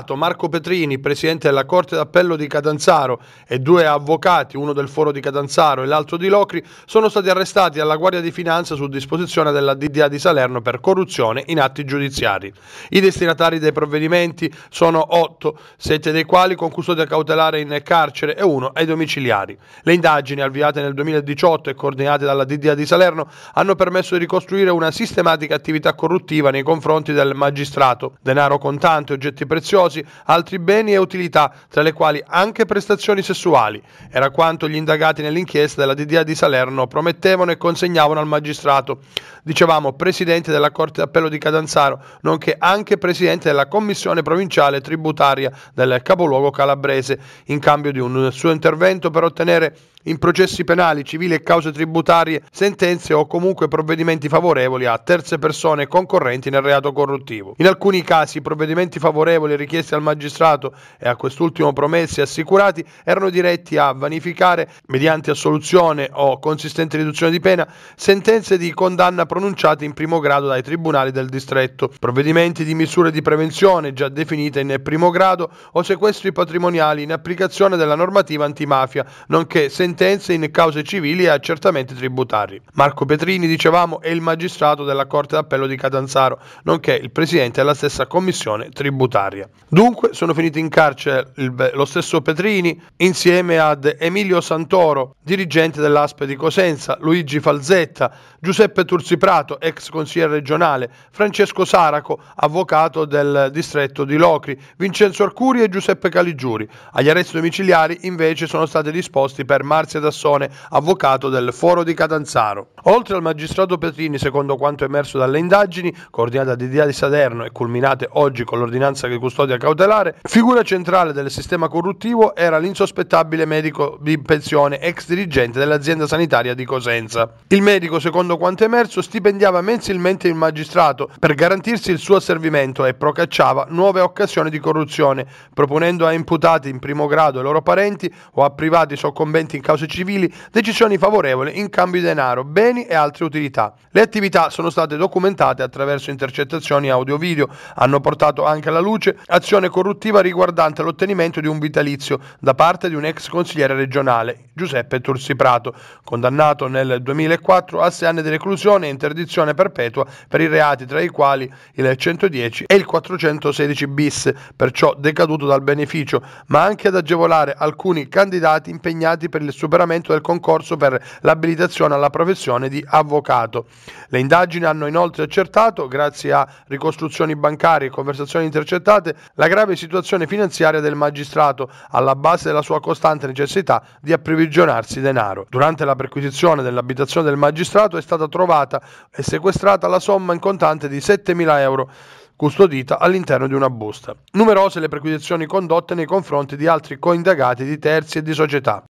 imputato Marco Petrini, presidente della Corte d'Appello di Catanzaro, e due avvocati, uno del foro di Catanzaro e l'altro di Locri, sono stati arrestati alla Guardia di Finanza su disposizione della DDA di Salerno per corruzione in atti giudiziari. I destinatari dei provvedimenti sono otto, sette dei quali con custodia cautelare in carcere e uno ai domiciliari. Le indagini avviate nel 2018 e coordinate dalla DDA di Salerno hanno permesso di ricostruire una sistematica attività corruttiva nei confronti del magistrato, denaro contante, oggetti preziosi, orologi, altri beni e utilità, tra le quali anche prestazioni sessuali. Era quanto gli indagati nell'inchiesta della DDA di Salerno promettevano e consegnavano al magistrato. Dicevamo presidente della Corte d'Appello di Catanzaro, nonché anche presidente della Commissione Provinciale Tributaria del capoluogo calabrese, in cambio di un suo intervento per ottenere in processi penali, civili e cause tributarie, sentenze o comunque provvedimenti favorevoli a terze persone concorrenti nel reato corruttivo. In alcuni casi i provvedimenti favorevoli richiesti al magistrato e a quest'ultimo promessi e assicurati erano diretti a vanificare, mediante assoluzione o consistente riduzione di pena, sentenze di condanna pronunciate in primo grado dai tribunali del distretto, provvedimenti di misure di prevenzione già definite in primo grado o sequestri patrimoniali in applicazione della normativa antimafia, nonché sentenze sentenze in cause civili e accertamenti tributari. Marco Petrini, dicevamo, è il magistrato della Corte d'Appello di Catanzaro, nonché il presidente della stessa commissione tributaria. Dunque sono finiti in carcere il, lo stesso Petrini insieme ad Emilio Santoro, dirigente dell'Aspe di Cosenza, Luigi Falzetta, Giuseppe Turziprato, ex consigliere regionale, Francesco Saraco, avvocato del distretto di Locri, Vincenzo Arcuri e Giuseppe Caligiuri. Agli arresti domiciliari invece sono stati disposti per Marzo Marzia Tassone, avvocato del Foro di Catanzaro. Oltre al magistrato Petrini, secondo quanto emerso dalle indagini, coordinate da Didia di Saderno e culminate oggi con l'ordinanza di custodia cautelare, figura centrale del sistema corruttivo era l'insospettabile medico di pensione ex dirigente dell'azienda sanitaria di Cosenza. Il medico, secondo quanto emerso, stipendiava mensilmente il magistrato per garantirsi il suo asservimento e procacciava nuove occasioni di corruzione, proponendo a imputati in primo grado e loro parenti o a privati soccombenti in causa cause civili decisioni favorevoli in cambio di denaro, beni e altre utilità. Le attività sono state documentate attraverso intercettazioni audio-video, hanno portato anche alla luce azione corruttiva riguardante l'ottenimento di un vitalizio da parte di un ex consigliere regionale, Giuseppe Tursi Prato, condannato nel 2004 a 6 anni di reclusione e interdizione perpetua per i reati tra i quali il 110 e il 416 bis, perciò decaduto dal beneficio, ma anche ad agevolare alcuni candidati impegnati per il superamento del concorso per l'abilitazione alla professione di avvocato. Le indagini hanno inoltre accertato, grazie a ricostruzioni bancarie e conversazioni intercettate, la grave situazione finanziaria del magistrato, alla base della sua costante necessità di approvvigionarsi denaro. Durante la perquisizione dell'abitazione del magistrato è stata trovata e sequestrata la somma in contante di 7.000 euro custodita all'interno di una busta. Numerose le perquisizioni condotte nei confronti di altri coindagati di terzi e di società.